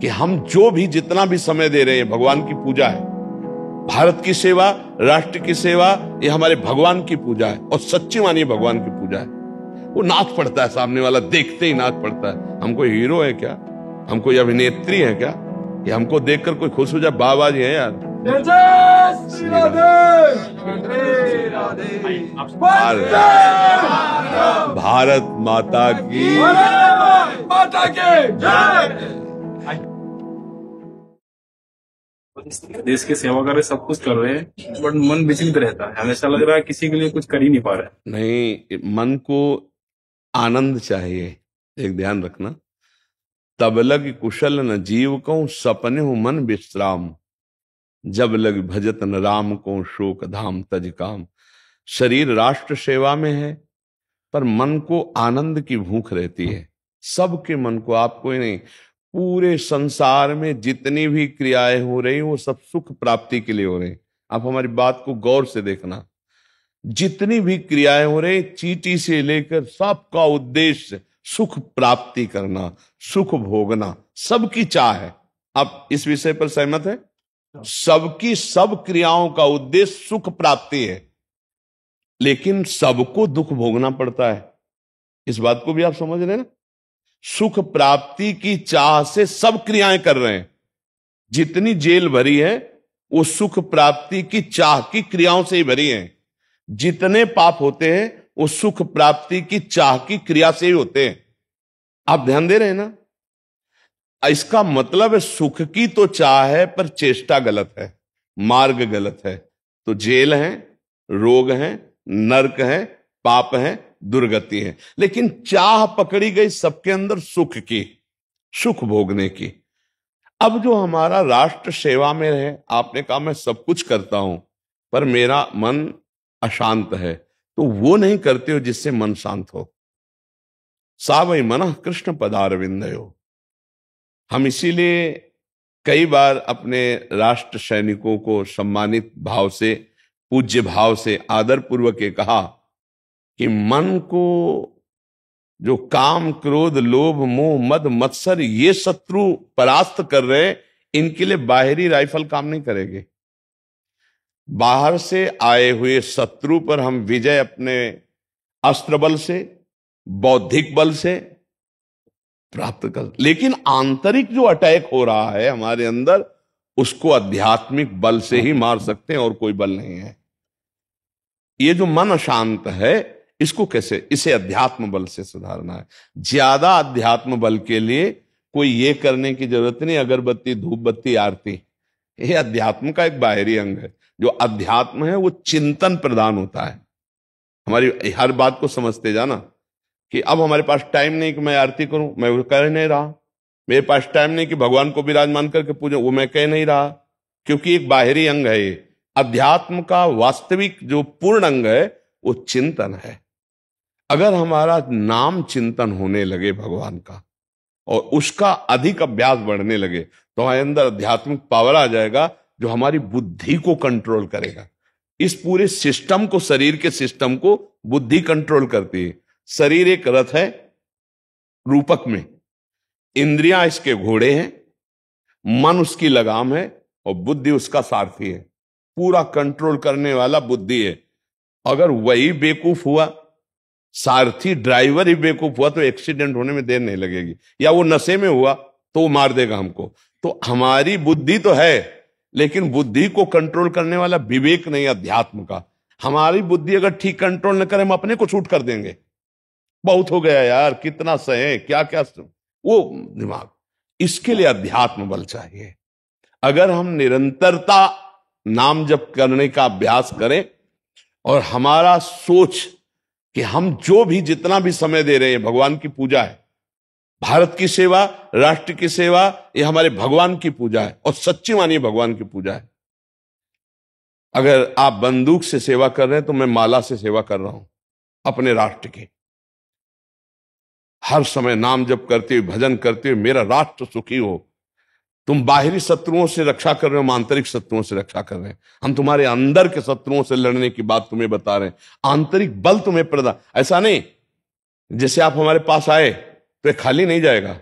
कि हम जो भी जितना भी समय दे रहे हैं भगवान की पूजा है भारत की सेवा राष्ट्र की सेवा ये हमारे भगवान की पूजा है और सच्ची मानिए भगवान की पूजा है वो नाच पड़ता है सामने वाला देखते ही नाच पड़ता है हम कोई हीरो है क्या हम कोई अभिनेत्री है क्या ये हमको देखकर कोई खुश हो जाए बाबा जी है यार भारत माता की माता देश की सेवा कर रहे सब कुछ कर रहे हैं बट मन विचलित रहता है हमेशा लग रहा है किसी के लिए कुछ कर ही नहीं पा रहे नहीं मन को आनंद चाहिए एक ध्यान रखना तब लग कुशल न जीव को सपने हो मन विश्राम जब लग भजत न राम को शोक धाम तज काम शरीर राष्ट्र सेवा में है पर मन को आनंद की भूख रहती है सबके मन को आपको ही नहीं पूरे संसार में जितनी भी क्रियाएं हो रही वो सब सुख प्राप्ति के लिए हो रही आप हमारी बात को गौर से देखना जितनी भी क्रियाएं हो रही चीटी से लेकर सबका उद्देश्य सुख प्राप्ति करना सुख भोगना सबकी चाह है आप इस विषय पर सहमत है हाँ। सबकी सब क्रियाओं का उद्देश्य सुख प्राप्ति है लेकिन सबको दुख भोगना पड़ता है इस बात को भी आप समझ रहे ना सुख प्राप्ति की चाह से सब क्रियाएं कर रहे हैं जितनी जेल भरी है वो सुख प्राप्ति की चाह की क्रियाओं से ही भरी है जितने पाप होते हैं वो सुख प्राप्ति की चाह की क्रिया से ही होते हैं आप ध्यान दे रहे हैं ना इसका मतलब है सुख की तो चाह है पर चेष्टा गलत है मार्ग गलत है तो जेल है रोग है नरक है पाप है दुर्गति है लेकिन चाह पकड़ी गई सबके अंदर सुख की सुख भोगने की अब जो हमारा राष्ट्र सेवा में रहे आपने कहा मैं सब कुछ करता हूं पर मेरा मन अशांत है तो वो नहीं करते हो जिससे मन शांत हो सावई मन कृष्ण पदारविंद हम इसीलिए कई बार अपने राष्ट्र सैनिकों को सम्मानित भाव से पूज्य भाव से आदर पूर्वक कहा कि मन को जो काम क्रोध लोभ मोह मद मत्सर ये शत्रु परास्त कर रहे इनके लिए बाहरी राइफल काम नहीं करेगी बाहर से आए हुए शत्रु पर हम विजय अपने अस्त्र बल से बौद्धिक बल से प्राप्त कर लेकिन आंतरिक जो अटैक हो रहा है हमारे अंदर उसको आध्यात्मिक बल से ही मार सकते हैं और कोई बल नहीं है ये जो मन अशांत है इसको कैसे इसे अध्यात्म बल से सुधारना है ज्यादा अध्यात्म बल के लिए कोई ये करने की जरूरत नहीं अगरबत्ती धूप बत्ती आरती ये अध्यात्म का एक बाहरी अंग है जो अध्यात्म है वो चिंतन प्रदान होता है हमारी हर बात को समझते जाना कि अब हमारे पास टाइम नहीं कि मैं आरती करूं मैं कह नहीं रहा मेरे पास टाइम नहीं कि भगवान को विराजमान करके पूजो वो मैं कह नहीं रहा क्योंकि एक बाहरी अंग है ये अध्यात्म का वास्तविक जो पूर्ण अंग है वो चिंतन है अगर हमारा नाम चिंतन होने लगे भगवान का और उसका अधिक अभ्यास बढ़ने लगे तो हमारे अंदर आध्यात्मिक पावर आ जाएगा जो हमारी बुद्धि को कंट्रोल करेगा इस पूरे सिस्टम को शरीर के सिस्टम को बुद्धि कंट्रोल करती है शरीर एक रथ है रूपक में इंद्रियां इसके घोड़े हैं मन उसकी लगाम है और बुद्धि उसका सारथी है पूरा कंट्रोल करने वाला बुद्धि है अगर वही बेकूफ हुआ सारथी ड्राइवर ही बेवकूफ हुआ तो एक्सीडेंट होने में देर नहीं लगेगी या वो नशे में हुआ तो वो मार देगा हमको तो हमारी बुद्धि तो है लेकिन बुद्धि को कंट्रोल करने वाला विवेक नहीं अध्यात्म का हमारी बुद्धि अगर ठीक कंट्रोल न करें हम अपने को छूट कर देंगे बहुत हो गया यार कितना सहे क्या क्या वो दिमाग इसके लिए अध्यात्म बल चाहिए अगर हम निरंतरता नाम जब करने का अभ्यास करें और हमारा सोच कि हम जो भी जितना भी समय दे रहे हैं भगवान की पूजा है भारत की सेवा राष्ट्र की सेवा ये हमारे भगवान की पूजा है और सच्ची मानिए भगवान की पूजा है अगर आप बंदूक से सेवा कर रहे हैं तो मैं माला से सेवा कर रहा हूं अपने राष्ट्र के हर समय नाम जप करते हुए भजन करते हुए मेरा राष्ट्र सुखी हो तुम बाहरी शत्रुओं से रक्षा कर रहे हो आंतरिक शत्रुओं से रक्षा कर रहे हैं हम तुम्हारे अंदर के शत्रुओं से लड़ने की बात तुम्हें बता रहे हैं आंतरिक बल तुम्हें प्रदा ऐसा नहीं जैसे आप हमारे पास आए तो खाली नहीं जाएगा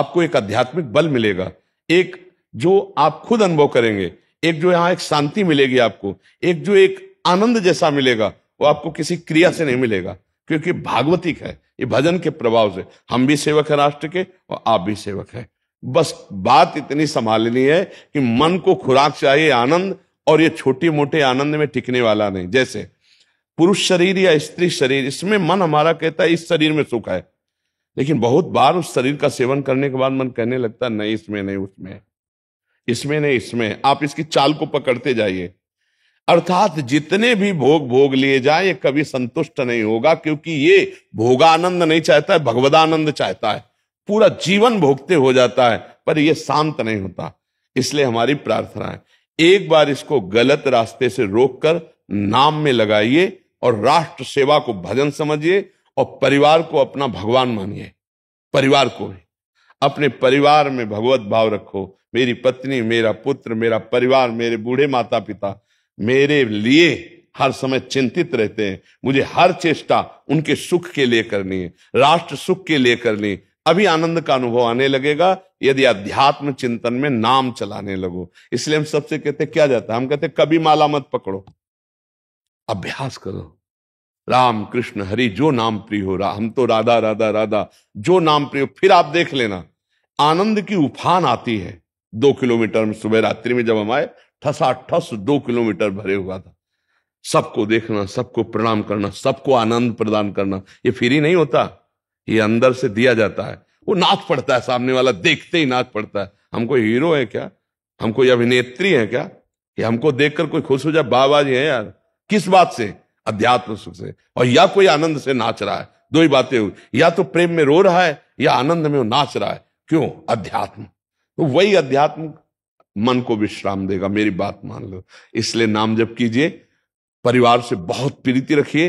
आपको एक आध्यात्मिक बल मिलेगा एक जो आप खुद अनुभव करेंगे एक जो यहाँ एक शांति मिलेगी आपको एक जो एक आनंद जैसा मिलेगा वो आपको किसी क्रिया से नहीं मिलेगा क्योंकि भागवतिक है ये भजन के प्रभाव से हम भी सेवक है राष्ट्र के और आप भी सेवक है बस बात इतनी संभालनी है कि मन को खुराक चाहिए आनंद और ये छोटे मोटे आनंद में टिकने वाला नहीं जैसे पुरुष शरीर या स्त्री शरीर इसमें मन हमारा कहता है इस शरीर में सुख है लेकिन बहुत बार उस शरीर का सेवन करने के बाद मन कहने लगता नहीं इसमें नहीं उसमें इसमें नहीं इसमें आप इसकी चाल को पकड़ते जाइए अर्थात जितने भी भोग भोग लिए जाए ये कभी संतुष्ट नहीं होगा क्योंकि ये भोगानंद नहीं चाहता है भगवदानंद चाहता है पूरा जीवन भोगते हो जाता है पर यह शांत नहीं होता इसलिए हमारी प्रार्थना है एक बार इसको गलत रास्ते से रोककर नाम में लगाइए और राष्ट्र सेवा को भजन समझिए और परिवार को अपना भगवान मानिए परिवार को भी अपने परिवार में भगवत भाव रखो मेरी पत्नी मेरा पुत्र मेरा परिवार मेरे बूढ़े माता पिता मेरे लिए हर समय चिंतित रहते हैं मुझे हर चेष्टा उनके सुख के लिए करनी है राष्ट्र सुख के लिए करनी है अभी आनंद का अनुभव आने लगेगा यदि अध्यात्म चिंतन में नाम चलाने लगो इसलिए हम सबसे कहते क्या जाता है हम कहते कभी माला मत पकड़ो अभ्यास करो राम कृष्ण हरि जो नाम प्रिय हो रहा हम तो राधा राधा राधा जो नाम प्रिय हो फिर आप देख लेना आनंद की उफान आती है दो किलोमीटर में सुबह रात्रि में जब हम आए ठसा ठस दो किलोमीटर भरे हुआ था सबको देखना सबको प्रणाम करना सबको आनंद प्रदान करना ये फ्री नहीं होता ये अंदर से दिया जाता है वो नाक पड़ता है सामने वाला देखते ही नाक पड़ता है हमको हीरो है क्या हम कोई अभिनेत्री है क्या कि हमको देखकर कोई खुश हो जाए बाबा जी है यार किस बात से अध्यात्म सुख से और या कोई आनंद से नाच रहा है दो ही बातें हुई या तो प्रेम में रो रहा है या आनंद में वो नाच रहा है क्यों अध्यात्म तो वही अध्यात्म मन को विश्राम देगा मेरी बात मान लो इसलिए नाम जब कीजिए परिवार से बहुत प्रीति रखिए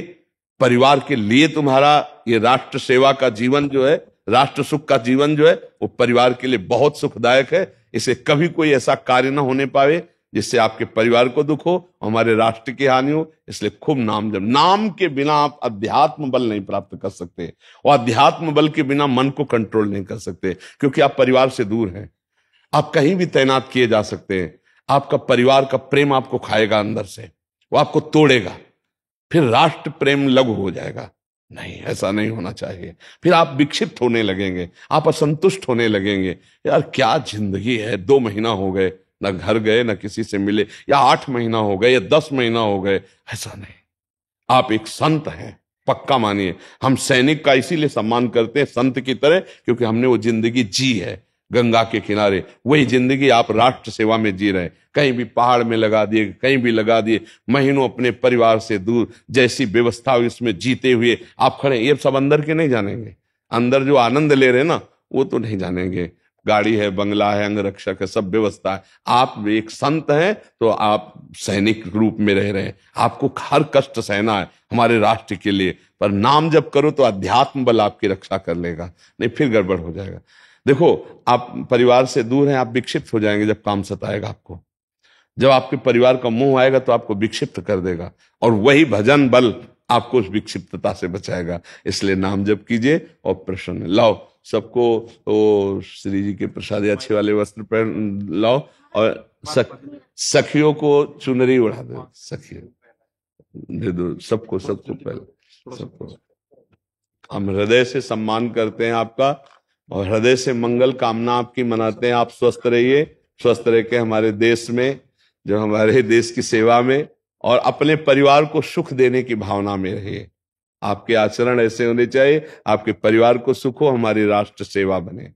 परिवार के लिए तुम्हारा ये राष्ट्र सेवा का जीवन जो है राष्ट्र सुख का जीवन जो है वो परिवार के लिए बहुत सुखदायक है इसे कभी कोई ऐसा कार्य ना होने पावे जिससे आपके परिवार को दुख हो हमारे राष्ट्र की हानि हो इसलिए खूब नाम जब नाम के बिना आप अध्यात्म बल नहीं प्राप्त कर सकते और अध्यात्म बल के बिना मन को कंट्रोल नहीं कर सकते क्योंकि आप परिवार से दूर हैं आप कहीं भी तैनात किए जा सकते हैं आपका परिवार का प्रेम आपको खाएगा अंदर से वो आपको तोड़ेगा फिर राष्ट्र प्रेम लघु हो जाएगा नहीं ऐसा नहीं होना चाहिए फिर आप विक्षिप्त होने लगेंगे आप असंतुष्ट होने लगेंगे यार क्या जिंदगी है दो महीना हो गए ना घर गए ना किसी से मिले या आठ महीना हो गए या दस महीना हो गए ऐसा नहीं आप एक संत हैं पक्का मानिए हम सैनिक का इसीलिए सम्मान करते हैं संत की तरह क्योंकि हमने वो जिंदगी जी है गंगा के किनारे वही जिंदगी आप राष्ट्र सेवा में जी रहे कहीं भी पहाड़ में लगा दिए कहीं भी लगा दिए महीनों अपने परिवार से दूर जैसी व्यवस्था हुई उसमें जीते हुए आप खड़े ये सब अंदर के नहीं जानेंगे अंदर जो आनंद ले रहे ना वो तो नहीं जानेंगे गाड़ी है बंगला है अंगरक्षक है सब व्यवस्था है आप एक संत हैं तो आप सैनिक रूप में रह रहे हैं आपको हर कष्ट सहना है हमारे राष्ट्र के लिए पर नाम जब करो तो अध्यात्म बल आपकी रक्षा कर लेगा नहीं फिर गड़बड़ हो जाएगा देखो आप परिवार से दूर हैं आप विक्षिप्त हो जाएंगे जब काम सताएगा आपको जब आपके परिवार का मुंह आएगा तो आपको विक्षिप्त कर देगा और वही भजन बल आपको उस विक्षिप्तता से बचाएगा इसलिए नाम जप कीजिए और प्रसन्न लाओ सबको ओ श्री जी के प्रसाद अच्छे वाले वस्त्र पहन लाओ और सखियों को चुनरी उड़ा दो सखियों दे दो सबको सबको पहले सबको हम हृदय से सम्मान करते हैं आपका और हृदय से मंगल कामना आपकी मनाते हैं आप स्वस्थ रहिए स्वस्थ रह के हमारे देश में जो हमारे देश की सेवा में और अपने परिवार को सुख देने की भावना में रहिए आपके आचरण ऐसे होने चाहिए आपके परिवार को सुख हो हमारी राष्ट्र सेवा बने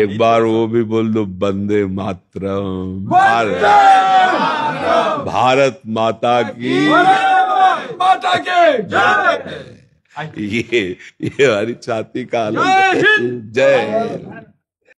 एक बार वो भी बोल दो बंदे मातरम भारत भारत माता की माता के जय ये ये हमारी छाती का आलम जय